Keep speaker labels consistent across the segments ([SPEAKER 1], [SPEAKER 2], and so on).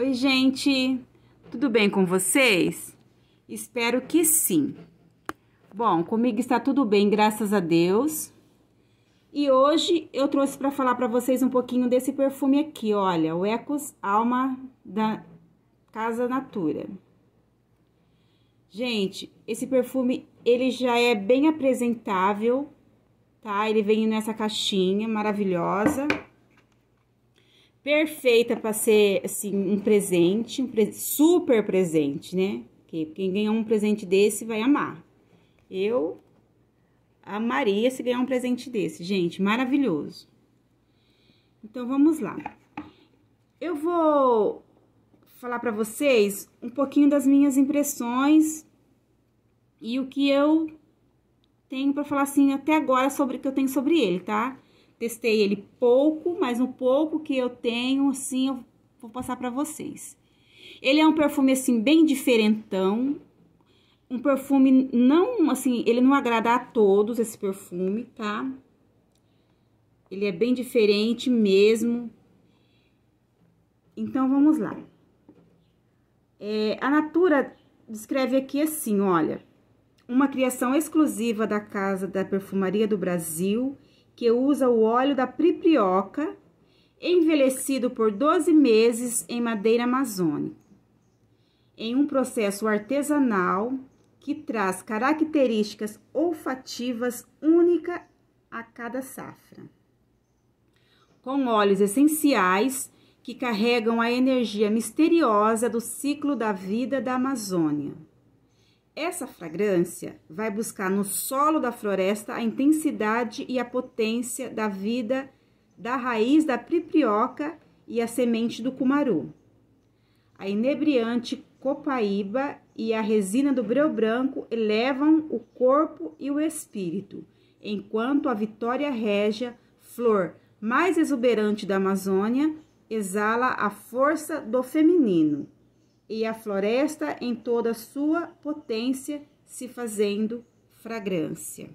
[SPEAKER 1] Oi, gente! Tudo bem com vocês? Espero que sim. Bom, comigo está tudo bem, graças a Deus. E hoje eu trouxe para falar para vocês um pouquinho desse perfume aqui, olha, o Ecos Alma da Casa Natura. Gente, esse perfume, ele já é bem apresentável, tá? Ele vem nessa caixinha maravilhosa perfeita para ser assim um presente, um pre super presente, né? quem ganhar um presente desse vai amar. Eu amaria se ganhar um presente desse, gente, maravilhoso. Então vamos lá. Eu vou falar para vocês um pouquinho das minhas impressões e o que eu tenho para falar assim até agora sobre o que eu tenho sobre ele, tá? Testei ele pouco, mas um pouco que eu tenho, assim, eu vou passar para vocês. Ele é um perfume, assim, bem diferentão. Um perfume não, assim, ele não agrada a todos, esse perfume, tá? Ele é bem diferente mesmo. Então, vamos lá. É, a Natura descreve aqui assim, olha. Uma criação exclusiva da Casa da Perfumaria do Brasil que usa o óleo da priprioca, envelhecido por 12 meses em madeira amazônica, em um processo artesanal que traz características olfativas única a cada safra. Com óleos essenciais que carregam a energia misteriosa do ciclo da vida da Amazônia. Essa fragrância vai buscar no solo da floresta a intensidade e a potência da vida da raiz da priprioca e a semente do cumaru. A inebriante copaíba e a resina do breu branco elevam o corpo e o espírito, enquanto a vitória régia, flor mais exuberante da Amazônia, exala a força do feminino e a floresta em toda sua potência se fazendo fragrância.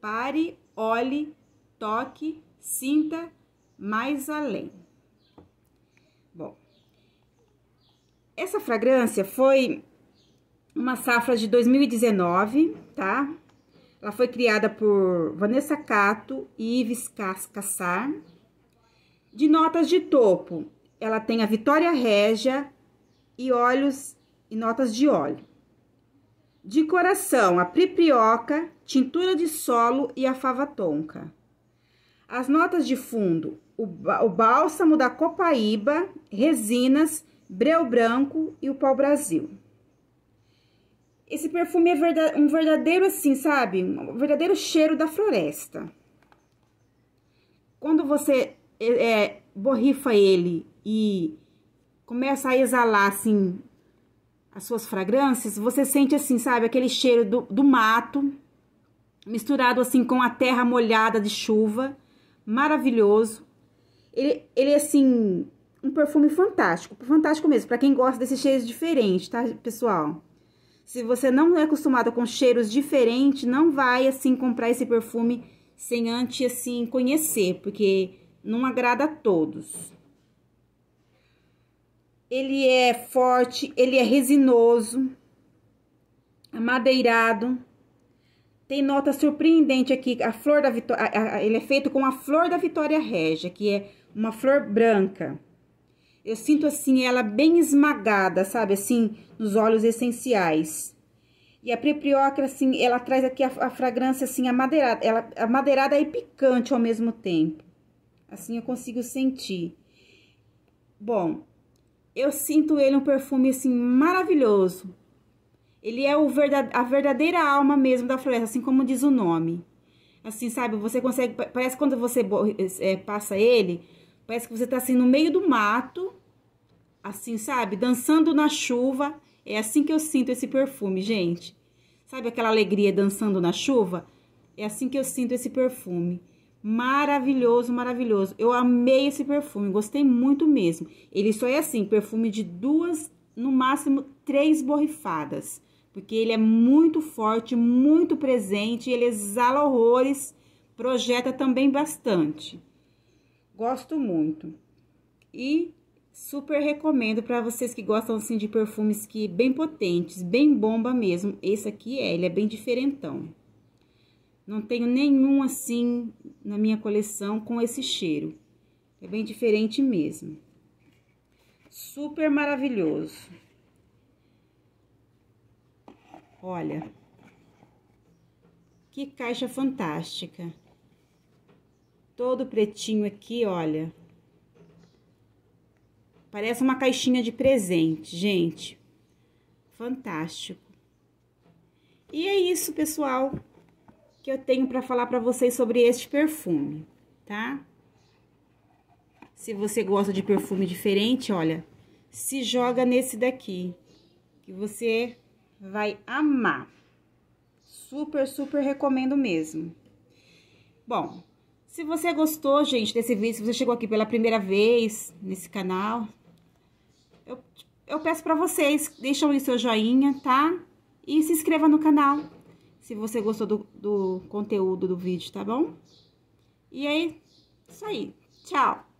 [SPEAKER 1] Pare, olhe, toque, sinta mais além. Bom, essa fragrância foi uma safra de 2019, tá? Ela foi criada por Vanessa Cato e Ives Cascassar. De notas de topo, ela tem a Vitória Régia, e óleos e notas de óleo. De coração, a priprioca, tintura de solo e a fava tonka. As notas de fundo, o, o bálsamo da copaíba, resinas, breu branco e o pau-brasil. Esse perfume é verdade, um verdadeiro, assim, sabe? Um verdadeiro cheiro da floresta. Quando você é, é borrifa ele e começa a exalar, assim, as suas fragrâncias, você sente, assim, sabe, aquele cheiro do, do mato, misturado, assim, com a terra molhada de chuva, maravilhoso. Ele, ele assim, um perfume fantástico, fantástico mesmo, para quem gosta desses cheiros diferentes, tá, pessoal? Se você não é acostumado com cheiros diferentes, não vai assim comprar esse perfume sem antes assim conhecer, porque não agrada a todos ele é forte, ele é resinoso, amadeirado. Tem nota surpreendente aqui, a flor da vitória, a, a, ele é feito com a flor da vitória régia, que é uma flor branca. Eu sinto assim ela bem esmagada, sabe, assim, nos olhos essenciais. E a preprioca, assim, ela traz aqui a, a fragrância, assim, amadeirada. Ela, amadeirada e picante ao mesmo tempo. Assim eu consigo sentir. Bom, eu sinto ele um perfume assim maravilhoso. Ele é verdade, a verdadeira alma mesmo da floresta, assim como diz o nome. Assim, sabe, você consegue. Parece que quando você é, passa ele, parece que você está assim no meio do mato, assim, sabe, dançando na chuva. É assim que eu sinto esse perfume, gente. Sabe aquela alegria dançando na chuva? É assim que eu sinto esse perfume. Maravilhoso, maravilhoso. Eu amei esse perfume, gostei muito mesmo. Ele só é assim, perfume de duas, no máximo três borrifadas. Porque ele é muito forte, muito presente, ele exala horrores, projeta também bastante. Gosto muito. E super recomendo para vocês que gostam assim de perfumes que bem potentes, bem bomba mesmo. Esse aqui é, ele é bem diferentão. Não tenho nenhum assim na minha coleção com esse cheiro. É bem diferente mesmo. Super maravilhoso. Olha. Que caixa fantástica. Todo pretinho aqui, olha. Parece uma caixinha de presente, gente. Fantástico. E é isso, pessoal que eu tenho para falar para vocês sobre este perfume, tá? Se você gosta de perfume diferente, olha, se joga nesse daqui, que você vai amar. Super, super recomendo mesmo. Bom, se você gostou, gente, desse vídeo, se você chegou aqui pela primeira vez nesse canal, eu, eu peço para vocês, deixam o seu joinha, tá? E se inscreva no canal se você gostou do, do conteúdo do vídeo, tá bom? E aí, é isso aí. Tchau!